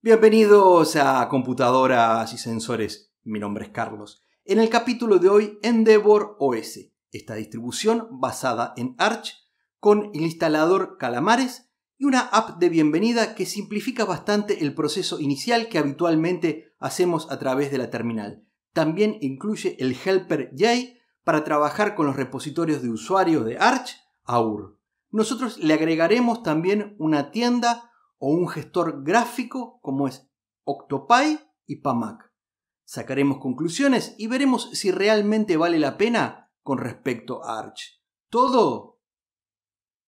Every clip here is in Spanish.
Bienvenidos a Computadoras y Sensores, mi nombre es Carlos. En el capítulo de hoy, Endeavor OS, esta distribución basada en Arch, con el instalador Calamares y una app de bienvenida que simplifica bastante el proceso inicial que habitualmente hacemos a través de la terminal. También incluye el helper J para trabajar con los repositorios de usuario de Arch, AUR. Nosotros le agregaremos también una tienda o un gestor gráfico como es Octopi y PAMAC. Sacaremos conclusiones y veremos si realmente vale la pena con respecto a Arch. Todo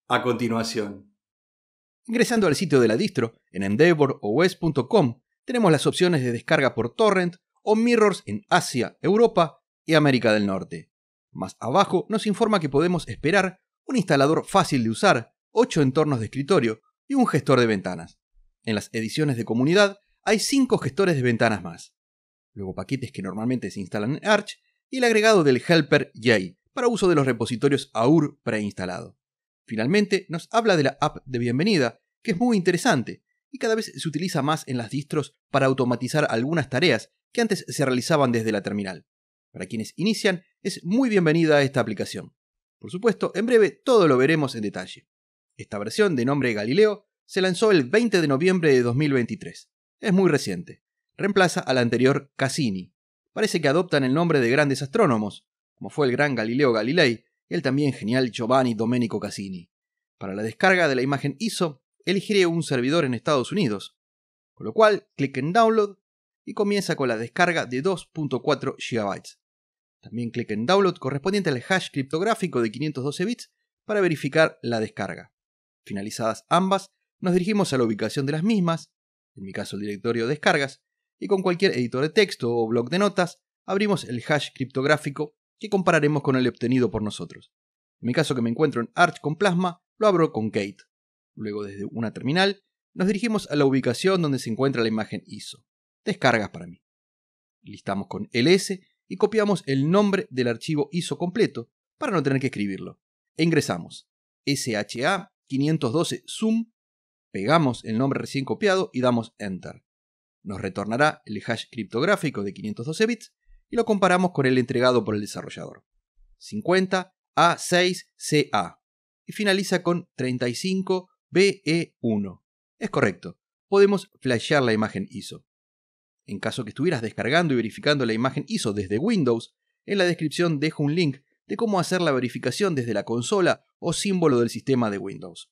a continuación. Ingresando al sitio de la distro, en EndeavorOS.com, tenemos las opciones de descarga por torrent o mirrors en Asia, Europa y América del Norte. Más abajo nos informa que podemos esperar un instalador fácil de usar, 8 entornos de escritorio, y un gestor de ventanas. En las ediciones de comunidad hay cinco gestores de ventanas más. Luego paquetes que normalmente se instalan en Arch y el agregado del helper YAY, para uso de los repositorios AUR preinstalado. Finalmente, nos habla de la app de bienvenida, que es muy interesante y cada vez se utiliza más en las distros para automatizar algunas tareas que antes se realizaban desde la terminal. Para quienes inician, es muy bienvenida esta aplicación. Por supuesto, en breve todo lo veremos en detalle. Esta versión, de nombre Galileo, se lanzó el 20 de noviembre de 2023. Es muy reciente. Reemplaza a la anterior Cassini. Parece que adoptan el nombre de grandes astrónomos, como fue el gran Galileo Galilei y el también genial Giovanni Domenico Cassini. Para la descarga de la imagen ISO, elegiré un servidor en Estados Unidos. Con lo cual, clic en Download y comienza con la descarga de 2.4 GB. También clic en Download correspondiente al hash criptográfico de 512 bits para verificar la descarga. Finalizadas ambas, nos dirigimos a la ubicación de las mismas, en mi caso el directorio descargas, y con cualquier editor de texto o blog de notas, abrimos el hash criptográfico que compararemos con el obtenido por nosotros. En mi caso que me encuentro en Arch con Plasma, lo abro con Kate. Luego desde una terminal, nos dirigimos a la ubicación donde se encuentra la imagen ISO. Descargas para mí. Listamos con ls y copiamos el nombre del archivo ISO completo para no tener que escribirlo. E ingresamos sha 512 Zoom, pegamos el nombre recién copiado y damos Enter. Nos retornará el hash criptográfico de 512 bits y lo comparamos con el entregado por el desarrollador. 50 A6CA y finaliza con 35BE1. Es correcto, podemos flashear la imagen ISO. En caso que estuvieras descargando y verificando la imagen ISO desde Windows, en la descripción dejo un link de cómo hacer la verificación desde la consola o símbolo del sistema de Windows.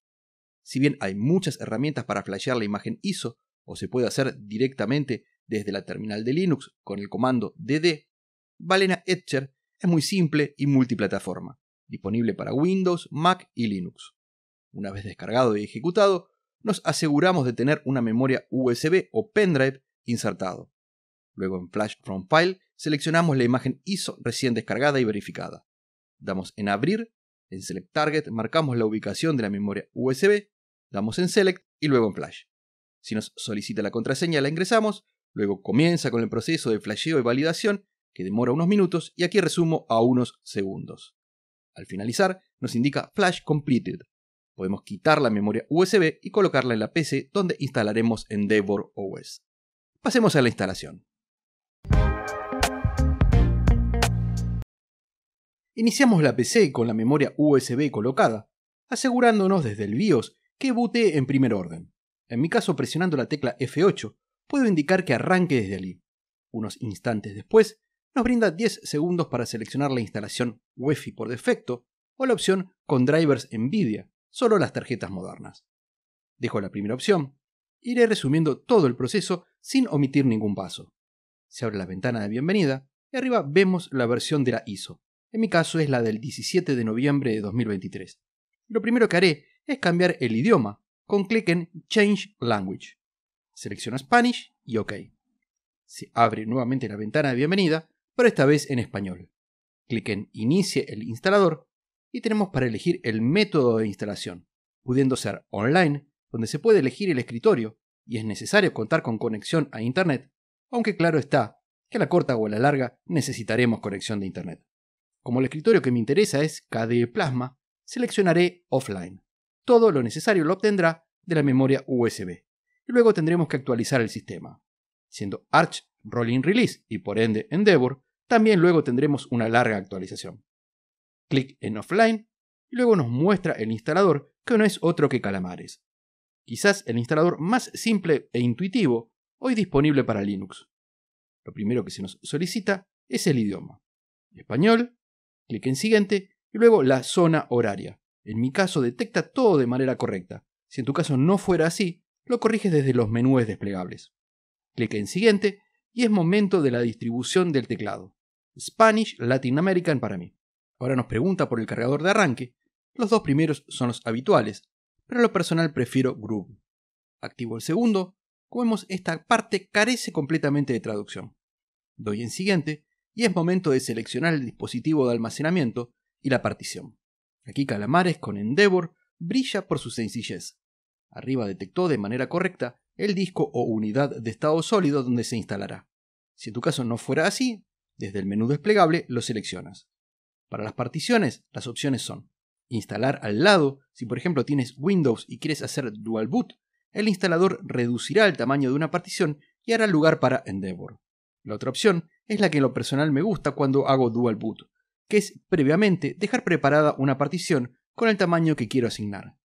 Si bien hay muchas herramientas para flashear la imagen ISO, o se puede hacer directamente desde la terminal de Linux con el comando dd, Valena Etcher es muy simple y multiplataforma, disponible para Windows, Mac y Linux. Una vez descargado y ejecutado, nos aseguramos de tener una memoria USB o pendrive insertado. Luego en Flash from File seleccionamos la imagen ISO recién descargada y verificada damos en abrir, en select target, marcamos la ubicación de la memoria USB, damos en select y luego en flash. Si nos solicita la contraseña la ingresamos, luego comienza con el proceso de flasheo y validación que demora unos minutos y aquí resumo a unos segundos. Al finalizar nos indica flash completed. Podemos quitar la memoria USB y colocarla en la PC donde instalaremos Endeavor OS. Pasemos a la instalación. Iniciamos la PC con la memoria USB colocada, asegurándonos desde el BIOS que bootee en primer orden. En mi caso, presionando la tecla F8, puedo indicar que arranque desde allí. Unos instantes después, nos brinda 10 segundos para seleccionar la instalación UEFI por defecto o la opción con drivers NVIDIA, solo las tarjetas modernas. Dejo la primera opción. Iré resumiendo todo el proceso sin omitir ningún paso. Se abre la ventana de bienvenida y arriba vemos la versión de la ISO, en mi caso es la del 17 de noviembre de 2023. Lo primero que haré es cambiar el idioma con clic en Change Language. Selecciono Spanish y OK. Se abre nuevamente la ventana de bienvenida, pero esta vez en español. Clic en Inicie el instalador y tenemos para elegir el método de instalación, pudiendo ser online, donde se puede elegir el escritorio y es necesario contar con conexión a Internet, aunque claro está que a la corta o a la larga necesitaremos conexión de Internet. Como el escritorio que me interesa es KDE Plasma, seleccionaré Offline. Todo lo necesario lo obtendrá de la memoria USB, y luego tendremos que actualizar el sistema. Siendo Arch Rolling Release y por ende Endeavor, también luego tendremos una larga actualización. Clic en Offline y luego nos muestra el instalador que no es otro que Calamares. Quizás el instalador más simple e intuitivo hoy disponible para Linux. Lo primero que se nos solicita es el idioma. Español, clic en siguiente y luego la zona horaria. En mi caso detecta todo de manera correcta. Si en tu caso no fuera así, lo corriges desde los menúes desplegables. Clic en siguiente y es momento de la distribución del teclado. Spanish Latin American para mí. Ahora nos pregunta por el cargador de arranque. Los dos primeros son los habituales, pero a lo personal prefiero Groove. Activo el segundo. Como vemos, esta parte carece completamente de traducción. Doy en siguiente y es momento de seleccionar el dispositivo de almacenamiento y la partición. Aquí Calamares con Endeavor brilla por su sencillez. Arriba detectó de manera correcta el disco o unidad de estado sólido donde se instalará. Si en tu caso no fuera así, desde el menú desplegable lo seleccionas. Para las particiones, las opciones son instalar al lado, si por ejemplo tienes Windows y quieres hacer dual boot, el instalador reducirá el tamaño de una partición y hará lugar para Endeavor. La otra opción es la que en lo personal me gusta cuando hago dual boot, que es previamente dejar preparada una partición con el tamaño que quiero asignar.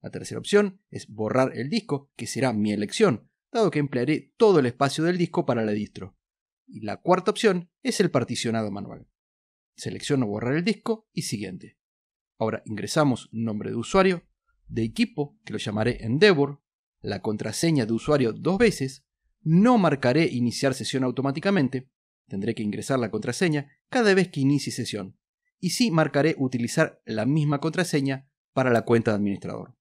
La tercera opción es borrar el disco, que será mi elección, dado que emplearé todo el espacio del disco para la distro. Y la cuarta opción es el particionado manual. Selecciono borrar el disco y siguiente. Ahora ingresamos nombre de usuario, de equipo, que lo llamaré Endeavor, la contraseña de usuario dos veces, no marcaré iniciar sesión automáticamente, tendré que ingresar la contraseña cada vez que inicie sesión, y sí marcaré utilizar la misma contraseña para la cuenta de administrador.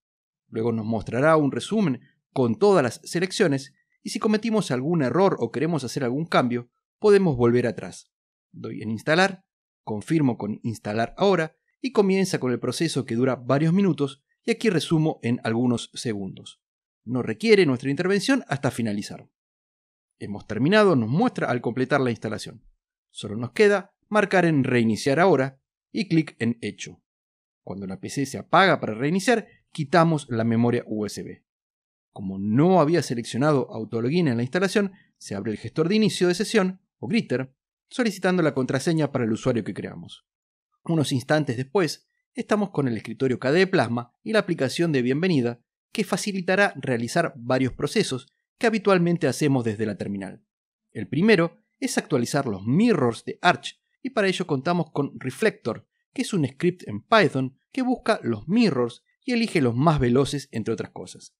Luego nos mostrará un resumen con todas las selecciones y si cometimos algún error o queremos hacer algún cambio, podemos volver atrás. Doy en instalar, confirmo con instalar ahora y comienza con el proceso que dura varios minutos y aquí resumo en algunos segundos. No requiere nuestra intervención hasta finalizar. Hemos terminado, nos muestra al completar la instalación. Solo nos queda marcar en Reiniciar ahora y clic en Hecho. Cuando la PC se apaga para reiniciar, quitamos la memoria USB. Como no había seleccionado Autologin en la instalación, se abre el gestor de inicio de sesión, o Gritter, solicitando la contraseña para el usuario que creamos. Unos instantes después, estamos con el escritorio KDE Plasma y la aplicación de bienvenida, que facilitará realizar varios procesos que habitualmente hacemos desde la terminal. El primero es actualizar los mirrors de Arch y para ello contamos con Reflector, que es un script en Python que busca los mirrors y elige los más veloces entre otras cosas.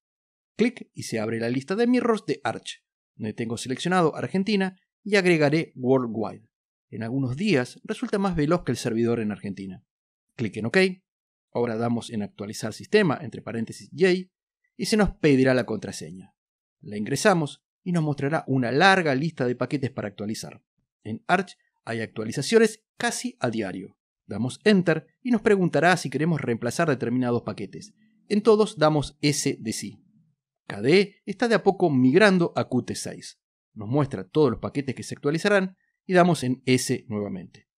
Clic y se abre la lista de mirrors de Arch, donde tengo seleccionado Argentina y agregaré Worldwide. En algunos días resulta más veloz que el servidor en Argentina. Clic en OK, ahora damos en actualizar sistema entre paréntesis J y se nos pedirá la contraseña. La ingresamos y nos mostrará una larga lista de paquetes para actualizar. En Arch hay actualizaciones casi a diario. Damos Enter y nos preguntará si queremos reemplazar determinados paquetes. En todos damos S de sí. KDE está de a poco migrando a Qt6. Nos muestra todos los paquetes que se actualizarán y damos en S nuevamente.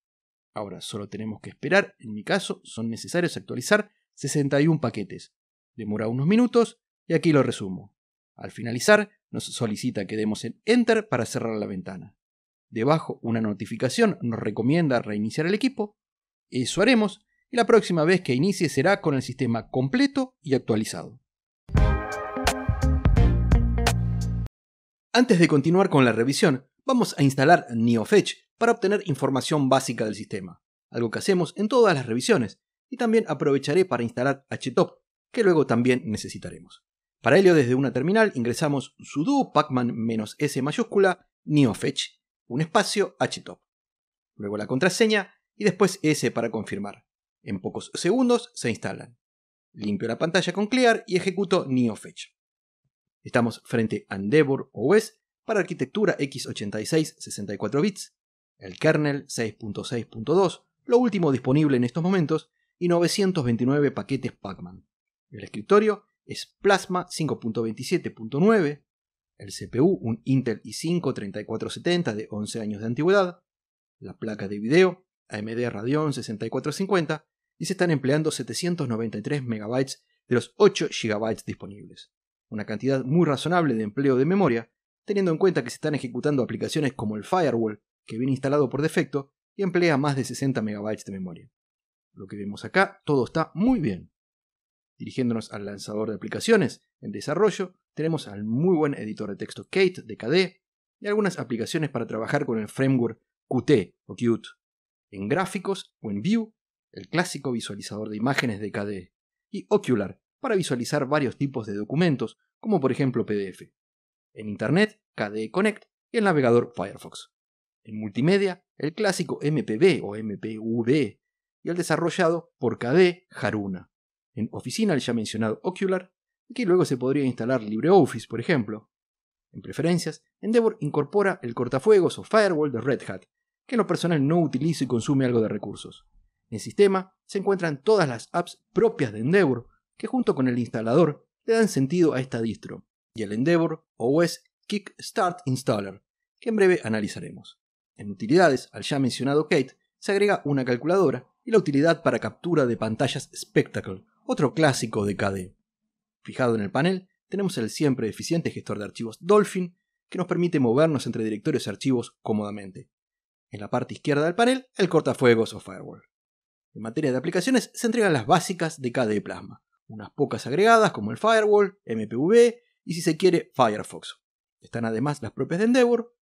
Ahora solo tenemos que esperar, en mi caso son necesarios actualizar 61 paquetes. Demora unos minutos y aquí lo resumo. Al finalizar, nos solicita que demos en Enter para cerrar la ventana. Debajo, una notificación nos recomienda reiniciar el equipo. Eso haremos y la próxima vez que inicie será con el sistema completo y actualizado. Antes de continuar con la revisión, vamos a instalar NeoFetch para obtener información básica del sistema, algo que hacemos en todas las revisiones, y también aprovecharé para instalar HTOP, que luego también necesitaremos. Para ello, desde una terminal ingresamos sudo pacman-s mayúscula neofetch, un espacio htop. Luego la contraseña y después s para confirmar. En pocos segundos se instalan. Limpio la pantalla con clear y ejecuto neofetch. Estamos frente a Endeavor OS para arquitectura x86 64 bits, el kernel 6.6.2, lo último disponible en estos momentos, y 929 paquetes Pacman. El escritorio es Plasma 5.27.9, el CPU un Intel i5-3470 de 11 años de antigüedad, la placa de video AMD Radeon 6450 y se están empleando 793 MB de los 8 GB disponibles, una cantidad muy razonable de empleo de memoria, teniendo en cuenta que se están ejecutando aplicaciones como el Firewall, que viene instalado por defecto y emplea más de 60 MB de memoria. Lo que vemos acá, todo está muy bien. Dirigiéndonos al lanzador de aplicaciones en desarrollo, tenemos al muy buen editor de texto Kate de KDE y algunas aplicaciones para trabajar con el framework Qt o Qt. En gráficos o en View el clásico visualizador de imágenes de KDE, y Ocular para visualizar varios tipos de documentos, como por ejemplo PDF. En Internet, KDE Connect y el navegador Firefox. En multimedia, el clásico MPB o mpv y el desarrollado por KDE Haruna en oficina el ya mencionado Ocular, y que luego se podría instalar LibreOffice, por ejemplo. En preferencias, Endeavor incorpora el cortafuegos o firewall de Red Hat, que en lo personal no utiliza y consume algo de recursos. En sistema se encuentran todas las apps propias de Endeavor, que junto con el instalador le dan sentido a esta distro, y el Endeavor OS Kickstart Installer, que en breve analizaremos. En utilidades, al ya mencionado Kate, se agrega una calculadora y la utilidad para captura de pantallas Spectacle, otro clásico de KDE. Fijado en el panel, tenemos el siempre eficiente gestor de archivos Dolphin, que nos permite movernos entre directorios y archivos cómodamente. En la parte izquierda del panel, el cortafuegos o firewall. En materia de aplicaciones, se entregan las básicas de KDE Plasma, unas pocas agregadas como el firewall, MPV y si se quiere Firefox. Están además las propias de Endeavor,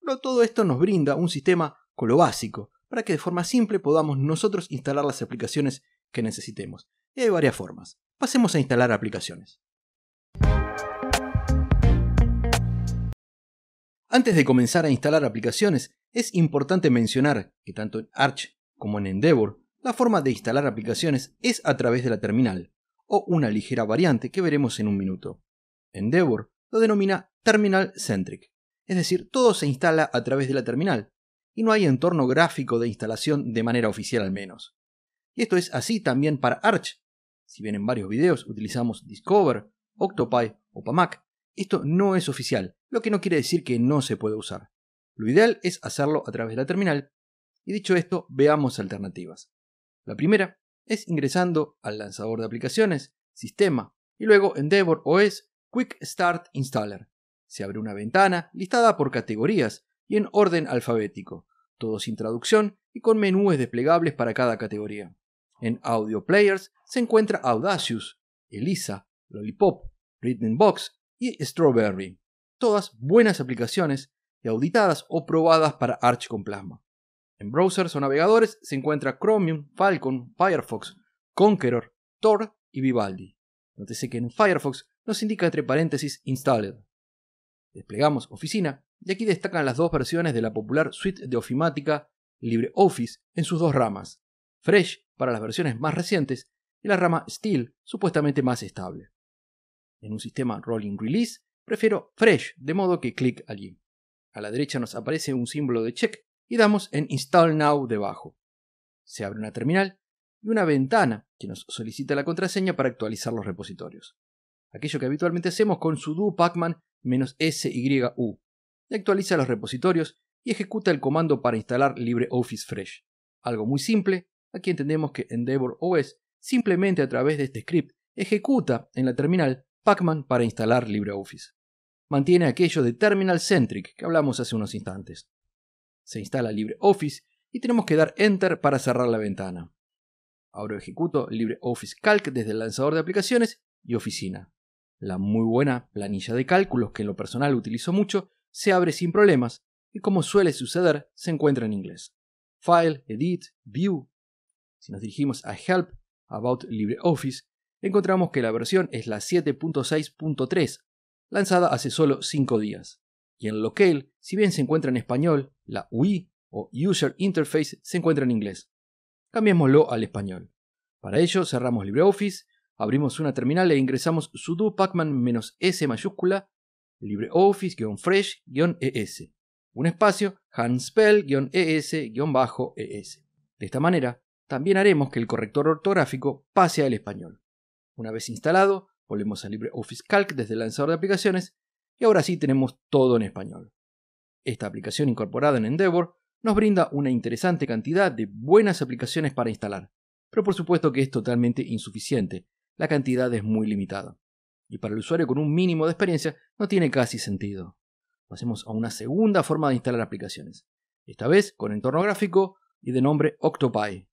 pero todo esto nos brinda un sistema con lo básico, para que de forma simple podamos nosotros instalar las aplicaciones que necesitemos, y hay varias formas. Pasemos a instalar aplicaciones. Antes de comenzar a instalar aplicaciones, es importante mencionar que tanto en Arch como en Endeavor, la forma de instalar aplicaciones es a través de la terminal, o una ligera variante que veremos en un minuto. Endeavor lo denomina Terminal Centric, es decir, todo se instala a través de la terminal, y no hay entorno gráfico de instalación de manera oficial al menos. Y esto es así también para Arch, si bien en varios videos utilizamos Discover, Octopi o Pamac, esto no es oficial, lo que no quiere decir que no se puede usar. Lo ideal es hacerlo a través de la terminal, y dicho esto, veamos alternativas. La primera es ingresando al lanzador de aplicaciones, sistema, y luego Endeavor OS Quick Start Installer. Se abre una ventana listada por categorías y en orden alfabético, todo sin traducción y con menúes desplegables para cada categoría. En audio players se encuentra Audacious, Elisa, Lollipop, Box y Strawberry, todas buenas aplicaciones y auditadas o probadas para Arch con Plasma. En browsers o navegadores se encuentra Chromium, Falcon, Firefox, Conqueror, Tor y Vivaldi. Nótese que en Firefox nos indica entre paréntesis Installed. Desplegamos Oficina y aquí destacan las dos versiones de la popular suite de ofimática LibreOffice en sus dos ramas, Fresh para las versiones más recientes y la rama Steel supuestamente más estable. En un sistema Rolling Release prefiero Fresh, de modo que clic allí. A la derecha nos aparece un símbolo de check y damos en Install Now debajo. Se abre una terminal y una ventana que nos solicita la contraseña para actualizar los repositorios. Aquello que habitualmente hacemos con sudo pacman -syu. Y actualiza los repositorios y ejecuta el comando para instalar LibreOffice Fresh. Algo muy simple Aquí entendemos que Endeavor OS simplemente a través de este script ejecuta en la terminal Pacman para instalar LibreOffice. Mantiene aquello de Terminal Centric que hablamos hace unos instantes. Se instala LibreOffice y tenemos que dar Enter para cerrar la ventana. Ahora ejecuto LibreOffice Calc desde el lanzador de aplicaciones y oficina. La muy buena planilla de cálculos que en lo personal utilizo mucho se abre sin problemas y como suele suceder se encuentra en inglés. File, Edit, View, si nos dirigimos a Help About LibreOffice, encontramos que la versión es la 7.6.3, lanzada hace solo 5 días. Y en Locale, si bien se encuentra en español, la UI o User Interface se encuentra en inglés. Cambiémoslo al español. Para ello cerramos LibreOffice, abrimos una terminal e ingresamos sudo pacman-s mayúscula libreoffice-fresh-es, un espacio handspell-es-es. E De esta manera, también haremos que el corrector ortográfico pase al español. Una vez instalado, volvemos a LibreOffice Calc desde el lanzador de aplicaciones y ahora sí tenemos todo en español. Esta aplicación incorporada en Endeavor nos brinda una interesante cantidad de buenas aplicaciones para instalar, pero por supuesto que es totalmente insuficiente, la cantidad es muy limitada, y para el usuario con un mínimo de experiencia no tiene casi sentido. Pasemos a una segunda forma de instalar aplicaciones, esta vez con entorno gráfico y de nombre Octopi,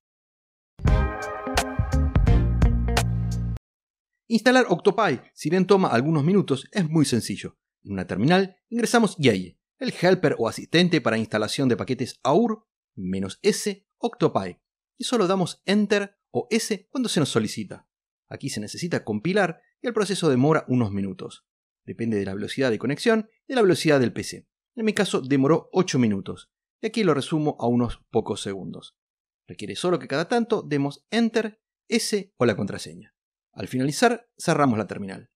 Instalar Octopi, si bien toma algunos minutos, es muy sencillo. En una terminal ingresamos Yay, el helper o asistente para instalación de paquetes AUR "-s Octopi, y solo damos Enter o S cuando se nos solicita. Aquí se necesita compilar y el proceso demora unos minutos. Depende de la velocidad de conexión y de la velocidad del PC. En mi caso demoró 8 minutos, y aquí lo resumo a unos pocos segundos. Requiere solo que cada tanto demos Enter, S o la contraseña. Al finalizar, cerramos la terminal.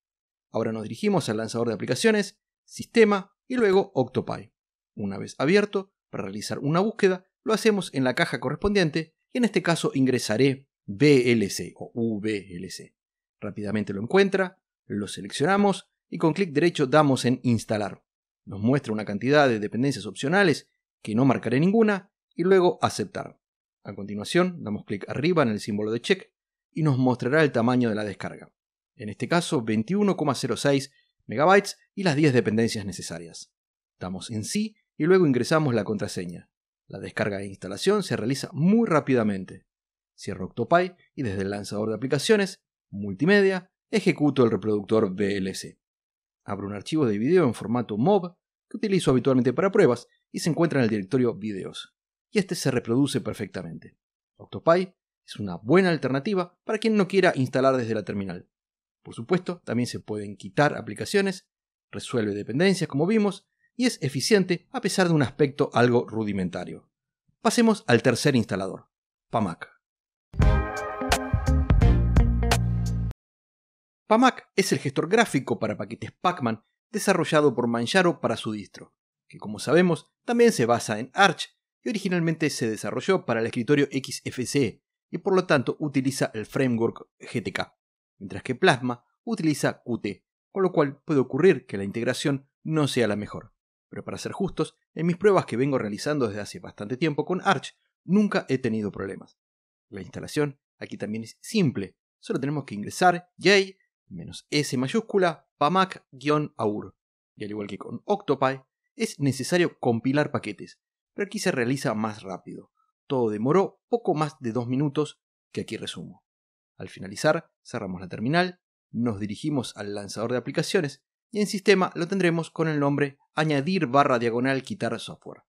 Ahora nos dirigimos al lanzador de aplicaciones, sistema y luego Octopi. Una vez abierto, para realizar una búsqueda, lo hacemos en la caja correspondiente y en este caso ingresaré VLC o VLC. Rápidamente lo encuentra, lo seleccionamos y con clic derecho damos en instalar. Nos muestra una cantidad de dependencias opcionales que no marcaré ninguna y luego aceptar. A continuación damos clic arriba en el símbolo de check y nos mostrará el tamaño de la descarga. En este caso, 21,06 MB y las 10 dependencias necesarias. Damos en sí y luego ingresamos la contraseña. La descarga e instalación se realiza muy rápidamente. Cierro Octopy y desde el lanzador de aplicaciones, multimedia, ejecuto el reproductor VLC. Abro un archivo de video en formato MOV que utilizo habitualmente para pruebas y se encuentra en el directorio Videos. Y este se reproduce perfectamente. Octopy es una buena alternativa para quien no quiera instalar desde la terminal. Por supuesto, también se pueden quitar aplicaciones, resuelve dependencias como vimos, y es eficiente a pesar de un aspecto algo rudimentario. Pasemos al tercer instalador, PAMAC. PAMAC es el gestor gráfico para paquetes Pacman desarrollado por Manjaro para su distro, que como sabemos también se basa en Arch y originalmente se desarrolló para el escritorio XFCE, y por lo tanto utiliza el framework GTK, mientras que Plasma utiliza Qt, con lo cual puede ocurrir que la integración no sea la mejor. Pero para ser justos, en mis pruebas que vengo realizando desde hace bastante tiempo con Arch, nunca he tenido problemas. La instalación aquí también es simple, solo tenemos que ingresar j -s mayúscula pamac-aur. Y al igual que con Octopi, es necesario compilar paquetes, pero aquí se realiza más rápido. Todo demoró poco más de dos minutos que aquí resumo. Al finalizar, cerramos la terminal, nos dirigimos al lanzador de aplicaciones y en sistema lo tendremos con el nombre añadir barra diagonal quitar software.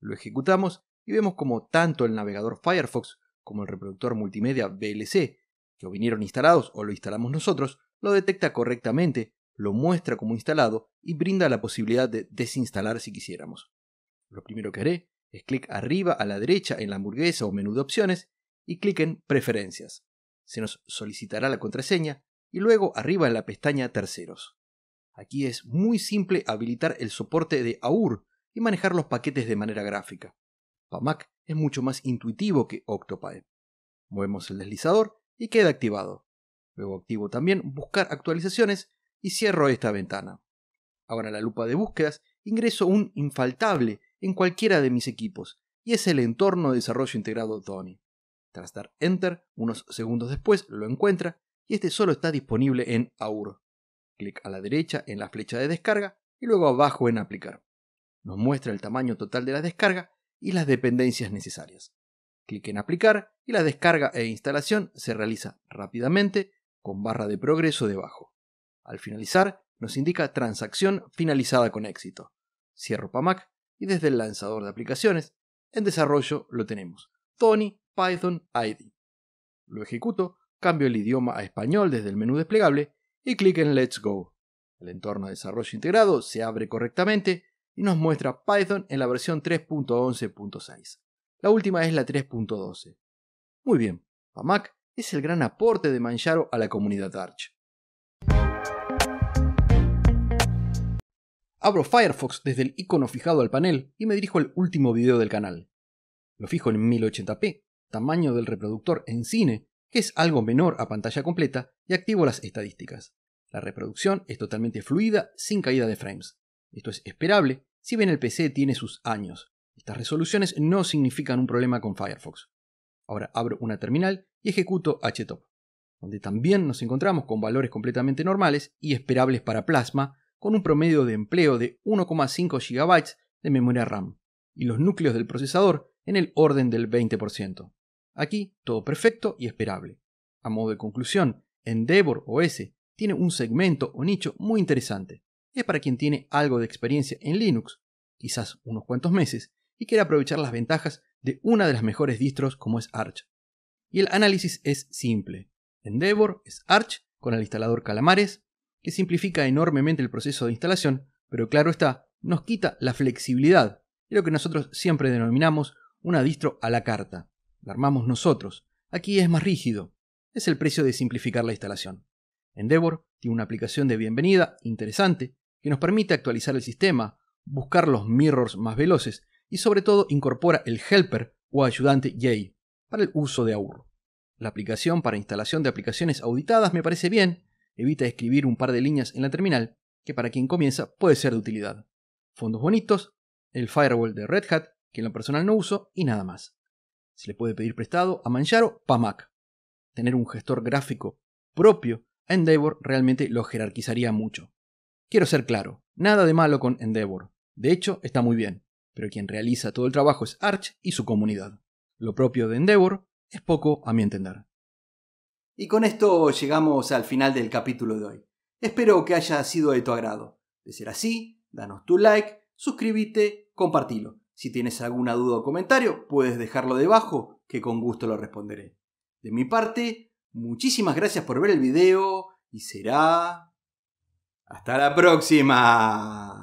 Lo ejecutamos y vemos como tanto el navegador Firefox como el reproductor multimedia VLC, que o vinieron instalados o lo instalamos nosotros, lo detecta correctamente, lo muestra como instalado y brinda la posibilidad de desinstalar si quisiéramos. Lo primero que haré es clic arriba a la derecha en la hamburguesa o menú de opciones y clic en Preferencias. Se nos solicitará la contraseña y luego arriba en la pestaña Terceros. Aquí es muy simple habilitar el soporte de AUR y manejar los paquetes de manera gráfica. PAMAC es mucho más intuitivo que Octopy. Movemos el deslizador y queda activado. Luego activo también Buscar actualizaciones y cierro esta ventana. Ahora en la lupa de búsquedas ingreso un infaltable en cualquiera de mis equipos, y es el entorno de desarrollo integrado Tony. Tras dar Enter, unos segundos después lo encuentra y este solo está disponible en AUR. Clic a la derecha en la flecha de descarga y luego abajo en Aplicar. Nos muestra el tamaño total de la descarga y las dependencias necesarias. Clic en Aplicar y la descarga e instalación se realiza rápidamente con barra de progreso debajo. Al finalizar, nos indica transacción finalizada con éxito. Cierro PAMAC y desde el lanzador de aplicaciones, en desarrollo lo tenemos. Tony Python ID. Lo ejecuto, cambio el idioma a español desde el menú desplegable y clic en Let's Go. El entorno de desarrollo integrado se abre correctamente y nos muestra Python en la versión 3.11.6. La última es la 3.12. Muy bien, PAMAC es el gran aporte de Manjaro a la comunidad Arch. Abro Firefox desde el icono fijado al panel y me dirijo al último video del canal. Lo fijo en 1080p, tamaño del reproductor en cine, que es algo menor a pantalla completa, y activo las estadísticas. La reproducción es totalmente fluida, sin caída de frames. Esto es esperable si bien el PC tiene sus años. Estas resoluciones no significan un problema con Firefox. Ahora abro una terminal y ejecuto htop, donde también nos encontramos con valores completamente normales y esperables para Plasma, con un promedio de empleo de 1,5 GB de memoria RAM y los núcleos del procesador en el orden del 20%. Aquí todo perfecto y esperable. A modo de conclusión, Endeavor OS tiene un segmento o nicho muy interesante. Es para quien tiene algo de experiencia en Linux, quizás unos cuantos meses, y quiere aprovechar las ventajas de una de las mejores distros como es Arch. Y el análisis es simple. Endeavor es Arch con el instalador Calamares que simplifica enormemente el proceso de instalación, pero claro está, nos quita la flexibilidad y lo que nosotros siempre denominamos una distro a la carta. La armamos nosotros. Aquí es más rígido. Es el precio de simplificar la instalación. Endeavor tiene una aplicación de bienvenida interesante que nos permite actualizar el sistema, buscar los mirrors más veloces y sobre todo incorpora el helper o ayudante Yay para el uso de ahorro. La aplicación para instalación de aplicaciones auditadas me parece bien evita escribir un par de líneas en la terminal, que para quien comienza puede ser de utilidad. Fondos bonitos, el firewall de Red Hat, que en lo personal no uso, y nada más. Se le puede pedir prestado a Manjaro PAMAC. Tener un gestor gráfico propio a Endeavor realmente lo jerarquizaría mucho. Quiero ser claro, nada de malo con Endeavor. De hecho, está muy bien, pero quien realiza todo el trabajo es Arch y su comunidad. Lo propio de Endeavor es poco a mi entender. Y con esto llegamos al final del capítulo de hoy. Espero que haya sido de tu agrado. De ser así, danos tu like, suscríbete, compartilo. Si tienes alguna duda o comentario, puedes dejarlo debajo, que con gusto lo responderé. De mi parte, muchísimas gracias por ver el video y será... ¡Hasta la próxima!